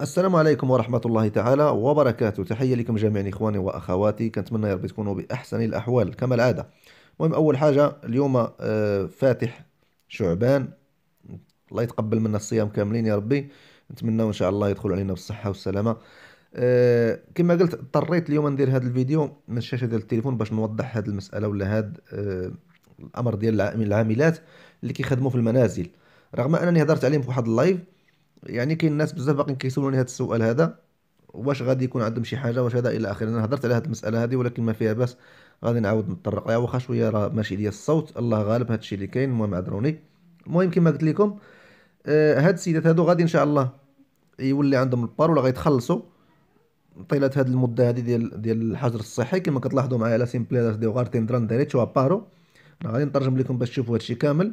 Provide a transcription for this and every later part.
السلام عليكم ورحمة الله تعالى وبركاته تحية لكم جميعا إخواني وأخواتي كنتمنى يا ربي تكونوا بأحسن الأحوال كما العادة المهم أول حاجة اليوم آه، فاتح شعبان الله يتقبل منا الصيام كاملين يا ربي نتمنى إن شاء الله يدخل علينا بالصحة والسلامة آه، كما قلت اضطريت اليوم ندير هذا الفيديو من الشاشة ديال التليفون باش نوضح هذه المسألة ولا هذا آه، الأمر ديال العاملات اللي كيخدموا في المنازل رغم أنني هضرت عليهم في واحد اللايف يعني كاين الناس بزاف باقيين كيسولوني هذا السؤال هذا واش غادي يكون عندهم شي حاجه واش هذا الى اخره انا هضرت على هذه المساله هذه ولكن ما فيها باس غادي نعاود نتطرق لها واخا شويه راه ماشي ديال الصوت الله غالب هذا الشيء اللي كاين المهم عذروني المهم كما قلت لكم آه هاد السيدات هادو غادي ان شاء الله يولي عندهم البار ولا غيتخلصوا طيله هاد المده هادي ديال ديال الحجر الصحي كما كتلاحظوا معايا لا سيمبليس ديو غارتين دران ديريتشو ابارو انا غادي نترجم لكم باش تشوفوا هادشي كامل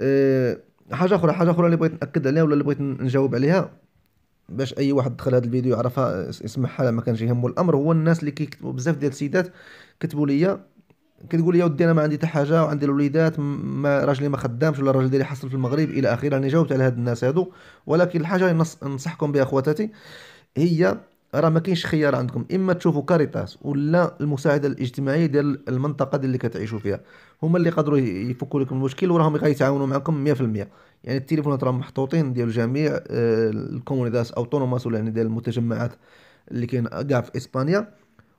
آه، حاجه اخرى حاجه اخرى اللي بغيت ناكد عليها ولا اللي بغيت نجاوب عليها باش اي واحد دخل هذا الفيديو يعرفها يسمعها ما كانش يهمو الامر هو الناس اللي كيكتبوا بزاف ديال السيدات كتبوا ليا كتقول لي ودي انا ما عندي حتى حاجه وعندي الوليدات ما راجلي ما خدامش ولا الراجل ديالي حصل في المغرب الى اخره راني جاوبت على هاد الناس هادو ولكن الحاجه اللي ننصحكم بها اخواتاتي هي راه ما كاينش خيار عندكم اما تشوفوا كاريتاس ولا المساعده الاجتماعيه ديال المنطقه دي اللي كتعيشوا فيها هما اللي قدروا يفكوا لكم المشكل وراهم غيتعاونوا معكم 100% يعني التليفونات راهم محطوطين ديال جميع آه، الكومونيداس اوتونوماس ولا يعني ديال المتجمعات اللي كاين كاع في اسبانيا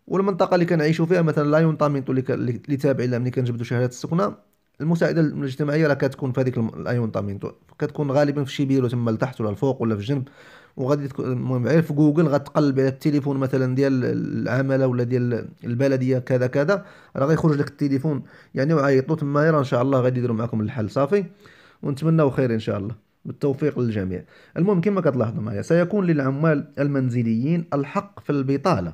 والمنطقه اللي كنعيشوا فيها مثلا لا يونطامينتو اللي تابع لها ملي كنجبدوا شهاده السكنه المساعده الاجتماعيه راه كتكون في هذيك الايونطامينتو كتكون غالبا في شي بيرو تما لتحت ولا الفوق ولا في الجنب وغادي المهم غير في جوجل غتقلب على التليفون مثلا ديال العمله ولا ديال البلديه كذا كذا راه غيخرج لك التليفون يعني وعيطوا تما راه ان شاء الله غادي يديروا معكم الحل صافي ونتمناو خير ان شاء الله بالتوفيق للجميع المهم كما كتلاحظوا معايا سيكون للعمال المنزليين الحق في البطاله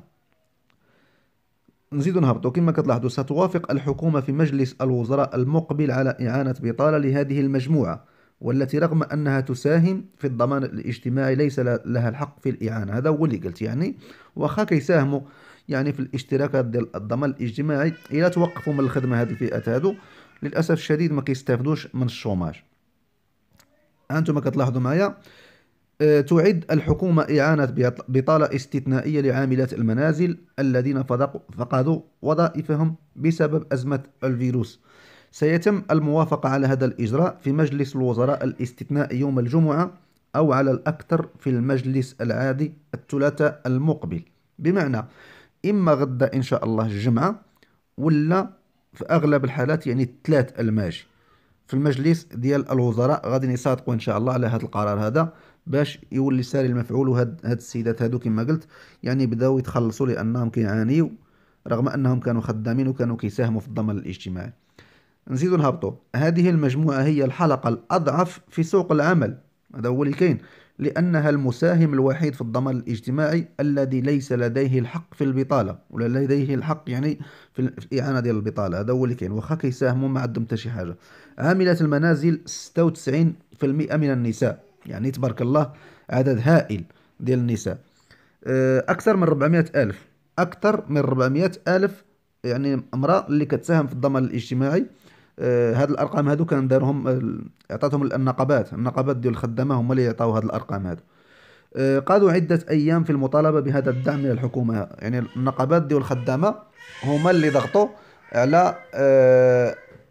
نزيد نهبطوا كما كتلاحظوا ستوافق الحكومه في مجلس الوزراء المقبل على اعانه بطاله لهذه المجموعه والتي رغم أنها تساهم في الضمان الاجتماعي ليس لها الحق في الإعانة هذا هو اللي قلت يعني وخا كيساهموا يعني في الاشتراكات ديال الضمان الاجتماعي إلا توقفوا من الخدمة هذه الفئات هادو للأسف الشديد ما كيستافدوش من الشوماج أنتم كتلاحظوا معايا آه، تعد الحكومة إعانة بطالة استثنائية لعاملات المنازل الذين فقدوا وظائفهم بسبب أزمة الفيروس سيتم الموافقة على هذا الإجراء في مجلس الوزراء الاستثنائي يوم الجمعة أو على الأكثر في المجلس العادي الثلاثاء المقبل بمعنى إما غدا إن شاء الله الجمعة ولا في أغلب الحالات يعني الثلاث الماجي في المجلس ديال الوزراء غادي يصادقوا ان شاء الله على هذا القرار هذا باش يولي ساري المفعول وهاد هاد السيدات هادو كما قلت يعني بداو يتخلصوا لانهم كيعانيو رغم انهم كانوا خدامين وكانوا كيساهموا في الضمان الاجتماعي نزيدو نهبطو هذه المجموعة هي الحلقة الأضعف في سوق العمل هذا هو اللي كاين لأنها المساهم الوحيد في الضمان الاجتماعي الذي ليس لديه الحق في البطالة ولا لديه الحق يعني في الإعانة ديال البطالة هذا هو اللي كاين واخا كيساهموا ما عندهم حتى شي حاجة عاملات المنازل 96% من النساء يعني تبارك الله عدد هائل ديال النساء آه، أكثر من 400 ألف أكثر من 400 ألف يعني امرأة اللي كتساهم في الضمان الاجتماعي آه، هاد الارقام هادو كان دارهم آه، عطاتهم النقابات النقابات ديال الخدامه هما اللي عطاو هاد الارقام هادو آه، قادوا عدة أيام في المطالبة بهذا الدعم من الحكومة يعني النقابات ديال الخدامة هما اللي ضغطوا على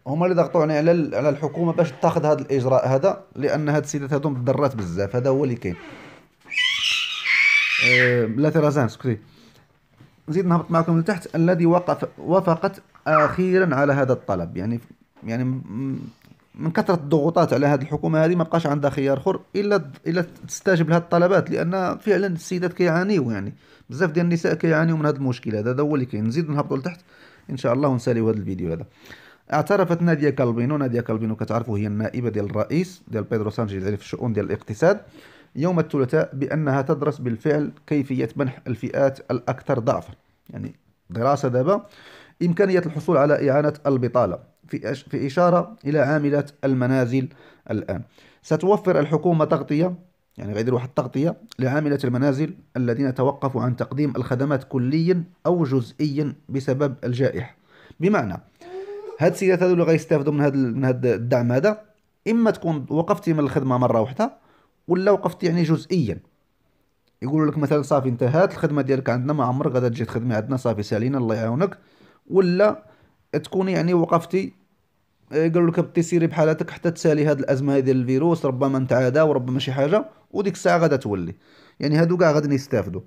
هما اللي ضغطوا يعني على على الحكومة باش تاخذ هذا الإجراء هذا لأن هاد السيدات هادو تضرات بزاف هذا هو اللي كاين لا ترازان سكتي نزيد نهبط معكم لتحت الذي وقف وافقت أخيرا على هذا الطلب يعني يعني من كثره الضغوطات على هذه الحكومه هذه ما بقاش عندها خيار اخر الا الا تستجب لهذه الطلبات لان فعلا السيدات كيعانيو يعني بزاف ديال النساء كيعانيو من هذا المشكل هذا هذا هو اللي كاين نزيد نهبطوا لتحت ان شاء الله ونساليو هذا الفيديو هذا اعترفت ناديه كالبينو ناديه كالبينو كتعرفوا هي النائبه ديال الرئيس ديال بيدرو سانشيز في الشؤون ديال الاقتصاد يوم الثلاثاء بانها تدرس بالفعل كيفيه منح الفئات الاكثر ضعفا يعني دراسه دابا امكانيه الحصول على اعانه البطاله في, في إشارة إلى عاملة المنازل الآن ستوفر الحكومة تغطية يعني غير واحد التغطية لعاملة المنازل الذين توقفوا عن تقديم الخدمات كليا أو جزئيا بسبب الجائحة بمعنى هاد السيدات هذو اللي غيستافدوا من هاد من هاد الدعم هذا اما تكون وقفتي من الخدمه مره واحده ولا وقفتي يعني جزئيا يقولوا لك مثلا صافي انتهت الخدمه ديالك عندنا ما عمرك غادا تجي تخدمي عندنا صافي سالينا الله يعاونك ولا تكون يعني وقفتي آه، قالوا لك سيري بحالتك حتى تسالي هاد الازمه هذه ديال الفيروس ربما نتعادى وربما شي حاجه وديك الساعه غادا تولي يعني هادو كاع غادي يستافدوا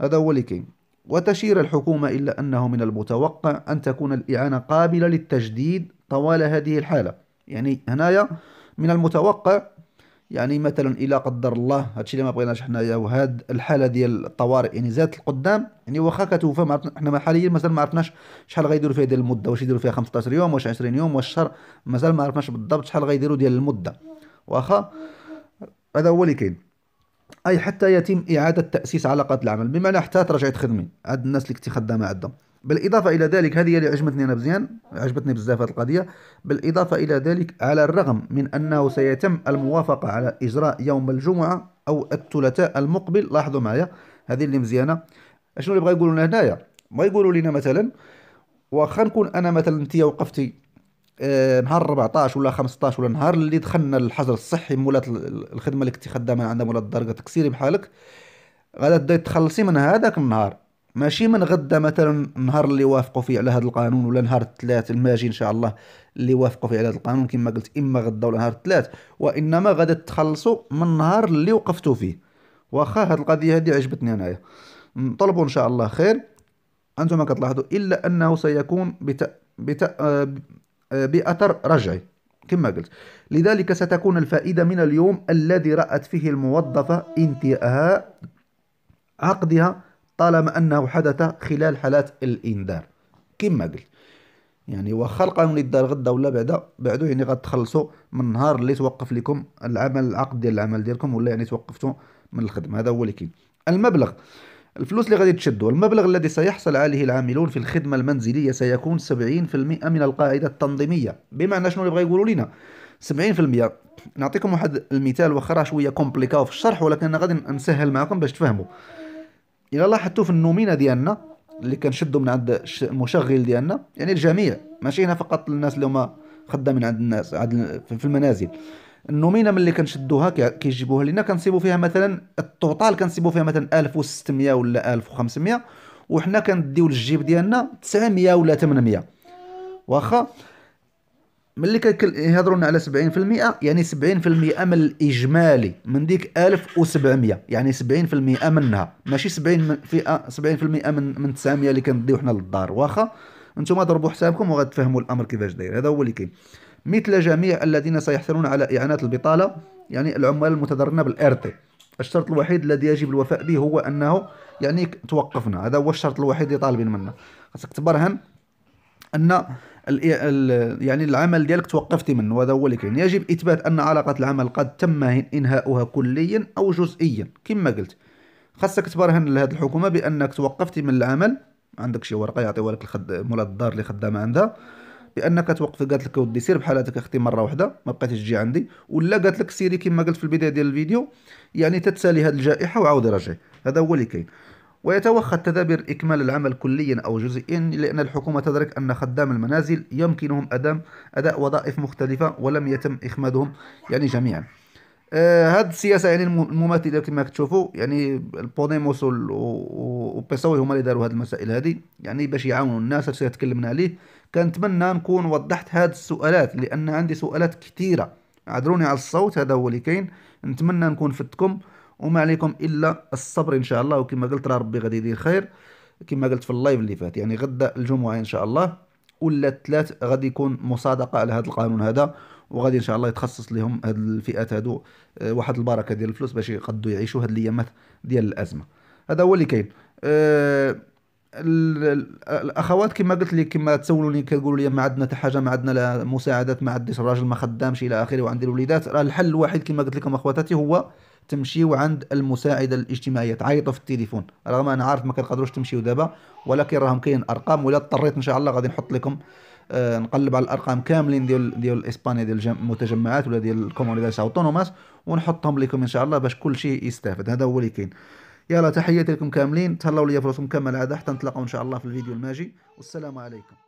هذا هو اللي كاين وتشير الحكومه الا انه من المتوقع ان تكون الاعانه قابله للتجديد طوال هذه الحاله يعني هنايا من المتوقع يعني مثلا الا قدر الله هادشي اللي ما بغيناش حنايا وهاد الحاله ديال الطوارئ يعني زادت القدام يعني واخا كتوفى ما حنا حاليا مازال ما عرفناش شحال غيديروا فيها ديال المده واش يديروا فيها 15 يوم واش 20 يوم واش شهر مازال ما عرفناش بالضبط شحال غيديروا ديال المده واخا هذا هو اللي كاين اي حتى يتم اعاده تاسيس علاقات العمل بمعنى حتى ترجع تخدمي عند الناس اللي كنتي خدامه عندهم بالاضافه الى ذلك هذه اللي عجبتني انا مزيان عجبتني بزاف هذه القضيه بالاضافه الى ذلك على الرغم من انه سيتم الموافقه على اجراء يوم الجمعه او الثلاثاء المقبل لاحظوا معايا هذه اللي مزيانه اشنو اللي بغا يقولوا لنا هنايا بغا يقولوا لنا مثلا واخا نكون انا مثلا انت وقفتي آه، نهار 14 ولا 15 ولا نهار اللي دخلنا الحجر الصحي مولات الخدمه اللي كنتي خدامه عندها مولات الدرجه تكسيري بحالك غادا تخلصي من هذاك النهار ماشي من غدا مثلا النهار اللي وافقوا فيه على هذا القانون ولا نهار الثلاث الماجي ان شاء الله اللي وافقوا فيه على هذا القانون كما قلت اما غدا ولا نهار الثلاث وانما غادي تخلصوا من النهار اللي وقفتوا فيه واخا هذه القضيه هذه عجبتني انايا نطلبوا ان شاء الله خير انتم كتلاحظوا الا انه سيكون بت... بت... آه، باثر رجعي كما قلت لذلك ستكون الفائده من اليوم الذي رات فيه الموظفه انتهاء عقدها طالما أنه حدث خلال حالات الإنذار كما قلت يعني واخا القانون يدار غدا ولا بعدا بعدو يعني غتخلصوا من النهار اللي توقف لكم العمل العقد ديال العمل ديالكم ولا يعني توقفتوا من الخدمه هذا هو اللي كاين المبلغ الفلوس اللي غادي تشدوا المبلغ الذي سيحصل عليه العاملون في الخدمه المنزليه سيكون 70% من القاعده التنظيميه بمعنى شنو اللي بغا يقولوا لنا 70% نعطيكم واحد المثال واخا شويه كومبليكاو في الشرح ولكن انا غادي نسهل معكم باش تفهموا الا لاحظتوا في النومينا ديالنا اللي كنشدوا من عند المشغل ديالنا يعني الجميع ماشي هنا فقط الناس اللي هما خدامين عند الناس عند في المنازل النومينا ملي كنشدوها كيجيبوها لنا كنصيبو فيها مثلا التوتال كنصيبو فيها مثلا 1600 ولا 1500 وحنا كنديو للجيب ديالنا 900 ولا 800 واخا ملي كيهضروا لنا على 70% يعني 70% من الاجمالي من ديك 1700 يعني 70% منها ماشي 70 فئه 70% من من 900 اللي كنديو حنا للدار واخا انتم ضربوا حسابكم وغتفهموا الامر كيفاش داير هذا هو اللي كاين مثل جميع الذين سيحصلون على اعانات البطاله يعني العمال المتضررين بالارتي الشرط الوحيد الذي يجب الوفاء به هو انه يعني توقفنا هذا هو الشرط الوحيد اللي طالبين منا خاصك تبرهن ان يعني العمل ديالك توقفتي منه وهذا هو اللي كاين يجب اثبات ان علاقه العمل قد تم انهاؤها كليا او جزئيا كما قلت خاصك تبرهن لهذه الحكومه بانك توقفتي من العمل عندك شي ورقه يعطيوها لك الخد... مولا الدار اللي خدامه عندها بانك توقف قالت لك ودي سير بحال اختي مره واحده ما بقيتيش تجي عندي ولا قالت لك سيري كما قلت في البدايه ديال الفيديو يعني تتسالي هذه الجائحه وعاودي رجعي هذا هو اللي كاين ويتوخى التدابير إكمال العمل كليا أو جزئيا لأن الحكومة تدرك أن خدام المنازل يمكنهم أداء وظائف مختلفة ولم يتم إخمادهم يعني جميعا آه هاد السياسة يعني المماثلة كما تشوفوا يعني البوديموس وبيسوي هما اللي داروا هاد المسائل هذه يعني باش يعاونوا الناس هادشي تكلمنا عليه كنتمنى نكون وضحت هاد السؤالات لأن عندي سؤالات كثيرة عذروني على الصوت هذا هو اللي كاين نتمنى نكون فدتكم وما عليكم الا الصبر ان شاء الله وكما قلت راه ربي غادي يدير خير كما قلت في اللايف اللي فات يعني غدا الجمعه ان شاء الله ولا الثلاث غادي يكون مصادقه على هذا القانون هذا وغادي ان شاء الله يتخصص لهم هاد الفئات هادو آه، واحد البركه ديال الفلوس باش يقدروا يعيشوا هاد الايامات ديال الازمه هذا هو اللي كاين آه، الاخوات كما قلت لي كما تسولوني كيقولوا لي ما عندنا حتى حاجه ما عندنا لا مساعدات ما عنديش الراجل ما خدامش الى اخره وعندي الوليدات راه الحل الوحيد كما قلت لكم اخواتاتي هو تمشيو عند المساعده الاجتماعيه تعيطوا في التليفون رغم انا عارف ما كتقدروش تمشيو دابا ولكن راهم كاين ارقام ولا اضطريت ان شاء الله غادي نحط لكم آه نقلب على الارقام كاملين ديال ديال اسبانيا ديال المتجمعات ولا ديال الكومونيداس اوتونوماس ونحطهم لكم ان شاء الله باش كل شيء يستافد هذا هو اللي كاين يلا تحياتي لكم كاملين تهلاو ليا في راسكم كما العاده حتى نتلاقاو ان شاء الله في الفيديو الماجي والسلام عليكم